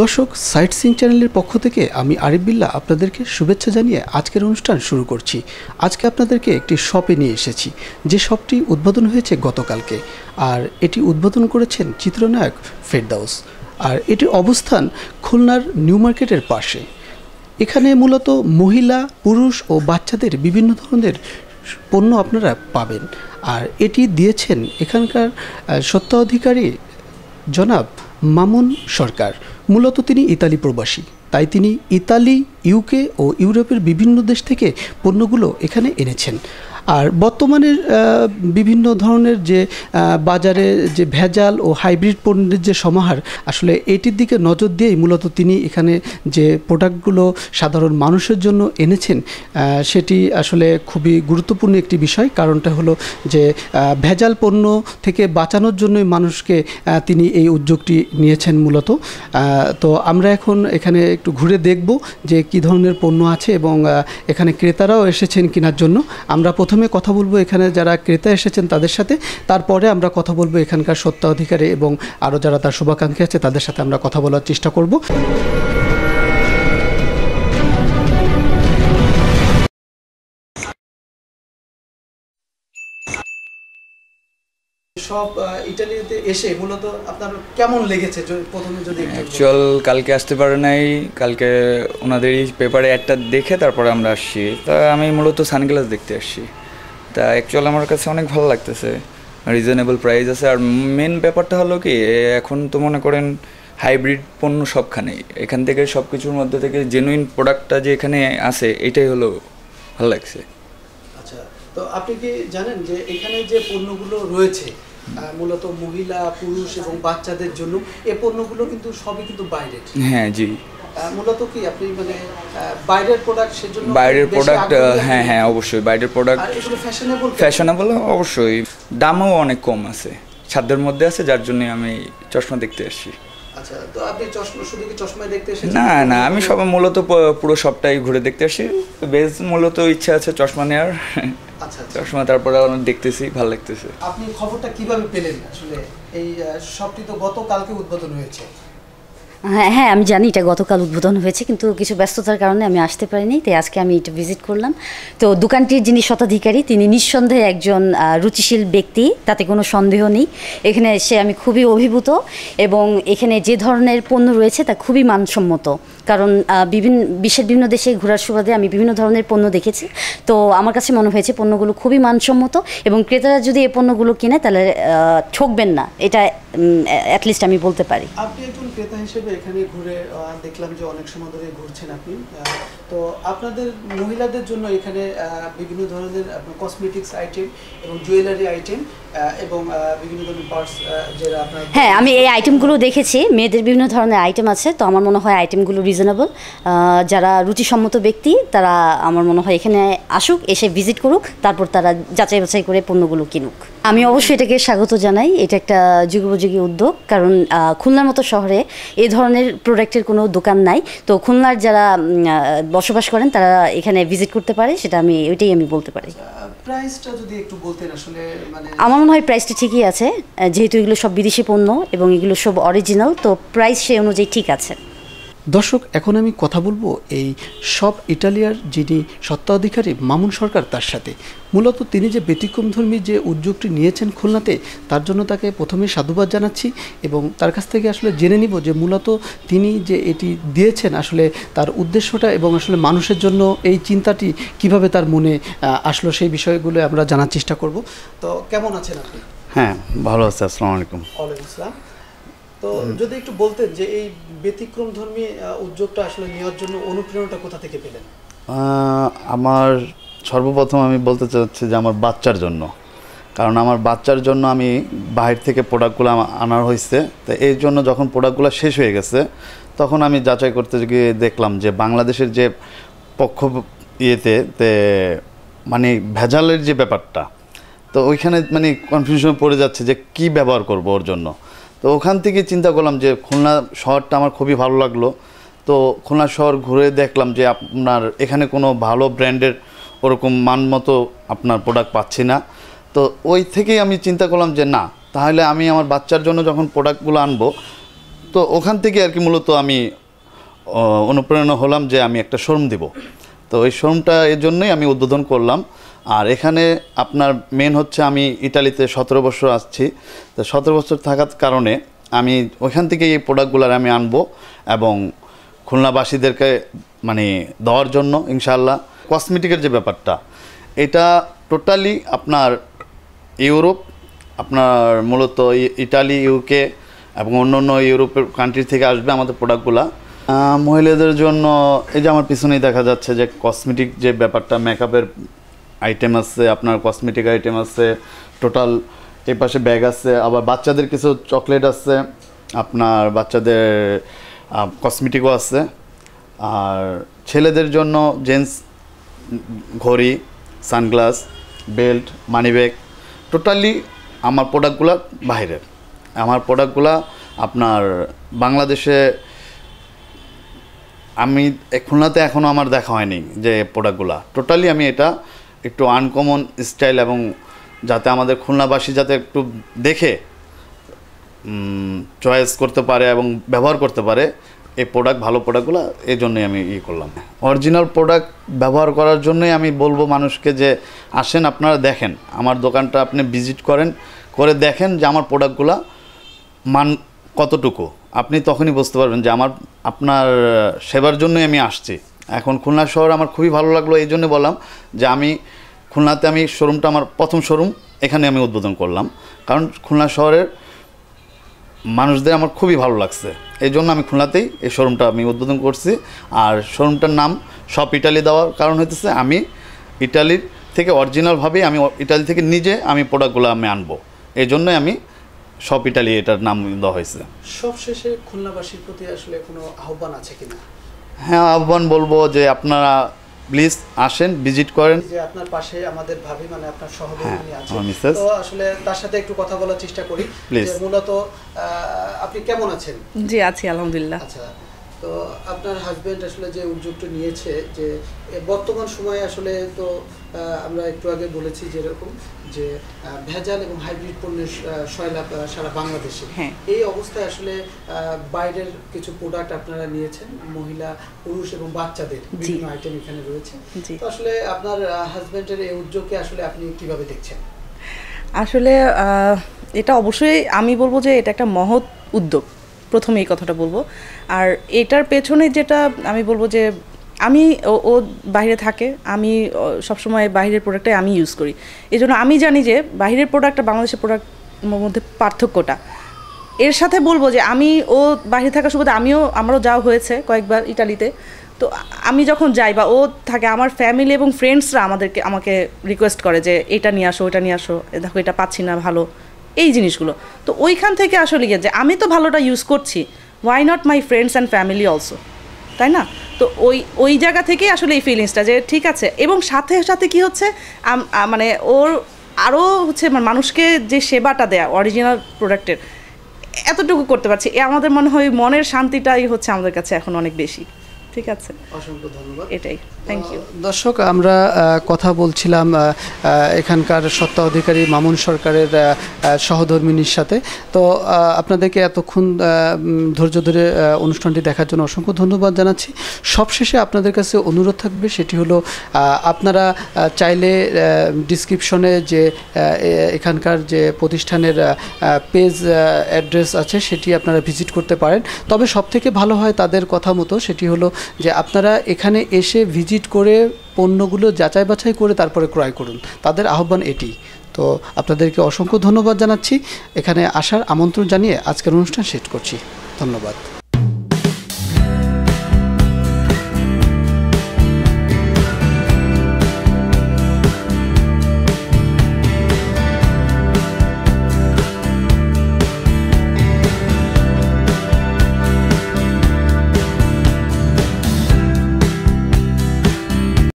দর্শক সাইট সিং চ্যানেলের পক্ষ থেকে আমি আরিফ বিল্লা আপনাদেরকে শুভেচ্ছা জানিয়ে আজকের অনুষ্ঠান শুরু করছি আজকে আপনাদেরকে একটি শপে নিয়ে এসেছি যে শপটি উদ্বোধন হয়েছে গতকালকে আর এটি উদ্বোধন করেছেন চিত্রনায়ক ফেরদাউস আর এটির অবস্থান খুলনার নিউ মার্কেটের পাশে এখানে মূলত মহিলা পুরুষ ও বাচ্চাদের বিভিন্ন ধরনের পণ্য আপনারা পাবেন আর এটি দিয়েছেন এখানকার সত্ত্বাধিকারী জনাব মামুন সরকার মূলত তিনি ইতালি প্রবাসী তাই তিনি ইতালি ইউকে ও ইউরোপের বিভিন্ন দেশ থেকে পণ্যগুলো এখানে এনেছেন আর বর্তমানে বিভিন্ন ধরনের যে বাজারে যে ভেজাল ও হাইব্রিড পণ্যের যে সমাহার আসলে এটির দিকে নজর দিয়েই মূলত তিনি এখানে যে প্রোডাক্টগুলো সাধারণ মানুষের জন্য এনেছেন সেটি আসলে খুবই গুরুত্বপূর্ণ একটি বিষয় কারণটা হলো যে ভেজাল পণ্য থেকে বাঁচানোর জন্যই মানুষকে তিনি এই উদ্যোগটি নিয়েছেন মূলত তো আমরা এখন এখানে একটু ঘুরে দেখব যে কি ধরনের পণ্য আছে এবং এখানে ক্রেতারাও এসেছেন কেনার জন্য আমরা প্রথম প্রথমে কথা বলবো এখানে যারা ক্রেতা এসেছেন তাদের সাথে তারপরে আমরা কথা বলবো এখানকার সত্ত্বাধিকারী এবং আরও যারা তার শুভাকাঙ্ক্ষী আছে তাদের সাথে আমরা কথা বলার চেষ্টা করব অ্যাকচুয়াল কালকে আসতে পারে নাই কালকে ওনাদেরই পেপারে একটা দেখে তারপরে আমরা আসছি তা আমি মূলত সানগ্লাস দেখতে আসছি তা অ্যাকচুয়ালি আমার কাছে অনেক ভালো লাগতেছে রিজনেবল প্রাইস আছে আর মেন ব্যাপারটা হলো কি এখন তো মনে করেন হাইব্রিড পণ্য সবখানেই এখান থেকে সব কিছুর মধ্যে থেকে জেনুইন প্রোডাক্টটা যে এখানে আছে এটাই হলো ভালো লাগছে আচ্ছা তো আপনি কি জানেন যে এখানে যে পণ্যগুলো রয়েছে মূলত মহিলা পুরুষ এবং বাচ্চাদের জন্য এ পণ্যগুলো কিন্তু সবই কিন্তু বাইরে হ্যাঁ জি মূলত কি আপনি মানে বাইরের প্রোডাক্ট সেজন্য বাইরের প্রোডাক্ট হ্যাঁ হ্যাঁ অবশ্যই বাইরের প্রোডাক্ট ফ্যাশনেবল ফ্যাশনেবল অবশ্যই দামও অনেক কম আছে মধ্যে আছে যার জন্য আমি চশমা দেখতে আচ্ছা, না না আমি সব মূলত পুরো সবটাই ঘুরে দেখতে আসি বেশ মূলত ইচ্ছা আছে চশমা নেওয়ার আচ্ছা, আচ্ছা। চশমা তারপরে অনেক দেখতেছি ভালো লাগতেছে আপনি খবরটা কিভাবে পেলেন আসলে এই তো গতকালকে উদ্বোধন হয়েছে হ্যাঁ হ্যাঁ আমি জানি এটা গতকাল উদ্বোধন হয়েছে কিন্তু কিছু ব্যস্ততার কারণে আমি আসতে পারিনি তাই আজকে আমি এটা ভিজিট করলাম তো দোকানটির যিনি শতাধিকারী তিনি নিঃসন্দেহে একজন রুচিশীল ব্যক্তি তাতে কোনো সন্দেহ নেই এখানে এসে আমি খুবই অভিভূত এবং এখানে যে ধরনের পণ্য রয়েছে তা খুবই মানসম্মত কারণ বিভিন্ন বিশ্বের বিভিন্ন দেশে ঘোরার সুবাদে আমি বিভিন্ন ধরনের পণ্য দেখেছি তো আমার কাছে মনে হয়েছে পণ্যগুলো খুবই মানসম্মত এবং ক্রেতারা যদি এই পণ্যগুলো কিনে তাহলে ঠকবেন না এটা অ্যাটলিস্ট আমি বলতে পারি আপনি একজন ক্রেতা হিসেবে এখানে ঘুরে দেখলাম যে অনেক সময় ধরে ঘুরছেন আপনি তো আপনাদের মহিলাদের জন্য এখানে বিভিন্ন ধরনের কসমেটিক্স আইটেম এবং জুয়েলারি আইটেম এবং বিভিন্ন ধরনের পার্টস যারা আপনার হ্যাঁ আমি এই আইটেমগুলো দেখেছি মেয়েদের বিভিন্ন ধরনের আইটেম আছে তো আমার মনে হয় আইটেমগুলো রিজনেবল যারা রুচিসম্মত ব্যক্তি তারা আমার মনে হয় এখানে আসুক এসে ভিজিট করুক তারপর তারা যাচাই বাছাই করে পণ্যগুলো কিনুক আমি অবশ্যই এটাকে স্বাগত জানাই এটা একটা যুগোপযোগী উদ্যোগ কারণ খুলনার মতো শহরে এ ধরনের প্রোডাক্টের কোনো দোকান নাই তো খুলনার যারা বসবাস করেন তারা এখানে ভিজিট করতে পারে সেটা আমি ওইটাই আমি বলতে পারি মানে- আমার মনে হয় প্রাইসটা ঠিকই আছে যেহেতু এগুলো সব বিদেশি পণ্য এবং এগুলো সব অরিজিনাল তো প্রাইস সেই অনুযায়ী ঠিক আছে দর্শক এখন আমি কথা বলবো এই সব ইটালিয়ার যিনি সত্ত্বাধিকারী মামুন সরকার তার সাথে মূলত তিনি যে ব্যতিক্রমধর্মী যে উদ্যোগটি নিয়েছেন খুলনাতে তার জন্য তাকে প্রথমে সাধুবাদ জানাচ্ছি এবং তার কাছ থেকে আসলে জেনে নিব যে মূলত তিনি যে এটি দিয়েছেন আসলে তার উদ্দেশ্যটা এবং আসলে মানুষের জন্য এই চিন্তাটি কিভাবে তার মনে আসলো সেই বিষয়গুলো আমরা জানার চেষ্টা করব তো কেমন আছেন আপনি হ্যাঁ ভালো আছে আসসালামু আলাইকুম ওয়ালাইকুম আসসালাম তো যদি একটু বলতেন যে এই ব্যতিক্রম ধর্মী উদ্যোগটা আসলে নেওয়ার জন্য অনুপ্রেরণাটা কোথা থেকে পেলেন আমার সর্বপ্রথম আমি বলতে চাচ্ছি যে আমার বাচ্চার জন্য কারণ আমার বাচ্চার জন্য আমি বাহির থেকে প্রোডাক্টগুলো আনার হয়েছে তো এই জন্য যখন প্রোডাক্টগুলো শেষ হয়ে গেছে তখন আমি যাচাই করতে গিয়ে দেখলাম যে বাংলাদেশের যে পক্ষ ইয়েতে তে মানে ভেজালের যে ব্যাপারটা তো ওইখানে মানে কনফিউশনে পড়ে যাচ্ছে যে কি ব্যবহার করব ওর জন্য তো ওখান থেকে চিন্তা করলাম যে খুলনা শহরটা আমার খুবই ভালো লাগলো তো খুলনা শহর ঘুরে দেখলাম যে আপনার এখানে কোনো ভালো ব্র্যান্ডের ওরকম মান মতো আপনার প্রোডাক্ট পাচ্ছি না তো ওই থেকেই আমি চিন্তা করলাম যে না তাহলে আমি আমার বাচ্চার জন্য যখন প্রোডাক্টগুলো আনবো তো ওখান থেকে আর কি মূলত আমি অনুপ্রেরণা হলাম যে আমি একটা শোরুম দেবো তো এই শোরুমটা এর জন্যই আমি উদ্বোধন করলাম আর এখানে আপনার মেন হচ্ছে আমি ইটালিতে সতেরো বছর আসছি তো সতেরো বছর থাকার কারণে আমি ওইখান থেকে এই প্রোডাক্টগুলো আমি আনবো এবং খুলনাবাসীদেরকে মানে দেওয়ার জন্য ইনশাল্লাহ কসমেটিকের যে ব্যাপারটা এটা টোটালি আপনার ইউরোপ আপনার মূলত ইটালি ইউকে এবং অন্য অন্য ইউরোপের কান্ট্রি থেকে আসবে আমাদের প্রোডাক্টগুলা মহিলাদের জন্য এই যে আমার পিছনেই দেখা যাচ্ছে যে কসমেটিক যে ব্যাপারটা মেকআপের আইটেম আছে আপনার কসমেটিক আইটেম আছে টোটাল এই পাশে ব্যাগ আছে আবার বাচ্চাদের কিছু চকলেট আছে আপনার বাচ্চাদের কসমেটিকও আছে আর ছেলেদের জন্য জেন্টস ঘড়ি sunglass belt money bag totally আমার প্রোডাক্টগুলো বাইরের আমার প্রোডাক্টগুলো আপনার বাংলাদেশে আমি খুলনাতে এখনও আমার দেখা হয়নি যে প্রোডাক্টগুলা টোটালি আমি এটা একটু আনকমন স্টাইল এবং যাতে আমাদের খুলনাবাসী যাতে একটু দেখে চয়েস করতে পারে এবং ব্যবহার করতে পারে এই প্রোডাক্ট ভালো প্রোডাক্টগুলো এই জন্যই আমি ইয়ে করলাম অরিজিনাল প্রোডাক্ট ব্যবহার করার জন্যই আমি বলবো মানুষকে যে আসেন আপনারা দেখেন আমার দোকানটা আপনি ভিজিট করেন করে দেখেন যে আমার প্রোডাক্টগুলো মান কতটুকু আপনি তখনই বুঝতে পারবেন যে আমার আপনার সেবার জন্যই আমি আসছি এখন খুলনা শহর আমার খুবই ভালো লাগলো এই জন্য বললাম যে আমি খুলনাতে আমি শোরুমটা আমার প্রথম শোরুম এখানে আমি উদ্বোধন করলাম কারণ খুলনা শহরের মানুষদের আমার খুবই ভালো লাগছে এই জন্য আমি খুলনাতেই এই শোরুমটা আমি উদ্বোধন করছি আর শোরুমটার নাম সব ইটালি দেওয়ার কারণ হইতেছে আমি ইটালির থেকে অরিজিনালভাবেই আমি ইটালি থেকে নিজে আমি প্রোডাক্টগুলো আমি আনবো এই জন্যই আমি সব ইটালি এটার নাম দেওয়া হয়েছে সবশেষে খুলনাবাসীর প্রতি আসলে কোনো আহ্বান আছে কিনা হ্যাঁ আহ্বান বলবো যে আপনারা প্লিজ আসেন ভিজিট করেন যে আপনার পাশে আমাদের ভাবি মানে আপনার সহকর্মী হ্যাঁ, আছে তো আসলে তার সাথে একটু কথা বলার চেষ্টা করি যে মূলত আপনি কেমন আছেন জি আছি আলহামদুলিল্লাহ আচ্ছা তো আপনার হাজব্যান্ড আসলে যে উদ্যোগটা নিয়েছে যে বর্তমান সময়ে আসলে তো আমরা একটু আগে বলেছি যেরকম যে ভেজাল এবং হাইব্রিড পণ্যের সয়লাভ সারা বাংলাদেশে হ্যাঁ। এই অবস্থায় আসলে বাইরের কিছু প্রোডাক্ট আপনারা নিয়েছেন মহিলা পুরুষ এবং বাচ্চাদের বিভিন্ন আইটেম এখানে রয়েছে তো আসলে আপনার হাজব্যান্ডের এই উদ্যোগকে আসলে আপনি কিভাবে দেখছেন আসলে এটা অবশ্যই আমি বলবো যে এটা একটা মহৎ উদ্যোগ প্রথমে এই কথাটা বলবো আর এটার পেছনে যেটা আমি বলবো যে আমি ও বাইরে থাকে আমি সবসময় বাইরের প্রোডাক্টটাই আমি ইউজ করি এই জন্য আমি জানি যে বাইরের প্রোডাক্ট আর বাংলাদেশের প্রোডাক্টের মধ্যে পার্থক্যটা এর সাথে বলবো যে আমি ও বাইরে থাকার সুবাদে আমিও আমারও যাওয়া হয়েছে কয়েকবার ইটালিতে তো আমি যখন যাই বা ও থাকে আমার ফ্যামিলি এবং ফ্রেন্ডসরা আমাদেরকে আমাকে রিকোয়েস্ট করে যে এটা নিয়ে আসো ওটা নিয়ে আসো দেখো এটা পাচ্ছি না ভালো এই জিনিসগুলো তো ওইখান থেকে আসলে গিয়ে যে আমি তো ভালোটা ইউজ করছি why not my friends and family also তাই না তো ওই ওই জায়গা থেকেই আসলে এই ফিলিংসটা যে ঠিক আছে এবং সাথে সাথে কি হচ্ছে মানে ওর আরও হচ্ছে মানে মানুষকে যে সেবাটা দেয়া অরিজিনাল প্রোডাক্টের এতটুকু করতে পারছি এ আমাদের মনে হয় মনের শান্তিটাই হচ্ছে আমাদের কাছে এখন অনেক বেশি ঠিক আছে অসংখ্য এটাই থ্যাংক ইউ দর্শক আমরা কথা বলছিলাম এখানকার সত্ত্বাধিকারী মামুন সরকারের সহধর্মিনীর সাথে তো আপনাদেরকে এতক্ষণ ধৈর্য ধরে অনুষ্ঠানটি দেখার জন্য অসংখ্য ধন্যবাদ জানাচ্ছি সবশেষে আপনাদের কাছে অনুরোধ থাকবে সেটি হলো আপনারা চাইলে ডিসক্রিপশনে যে এখানকার যে প্রতিষ্ঠানের পেজ অ্যাড্রেস আছে সেটি আপনারা ভিজিট করতে পারেন তবে সবথেকে ভালো হয় তাদের কথা মতো সেটি হলো যে আপনারা এখানে এসে ভিজিট করে পণ্যগুলো যাচাই বাছাই করে তারপরে ক্রয় করুন তাদের আহ্বান এটি তো আপনাদেরকে অসংখ্য ধন্যবাদ জানাচ্ছি এখানে আসার আমন্ত্রণ জানিয়ে আজকের অনুষ্ঠান শেষ করছি ধন্যবাদ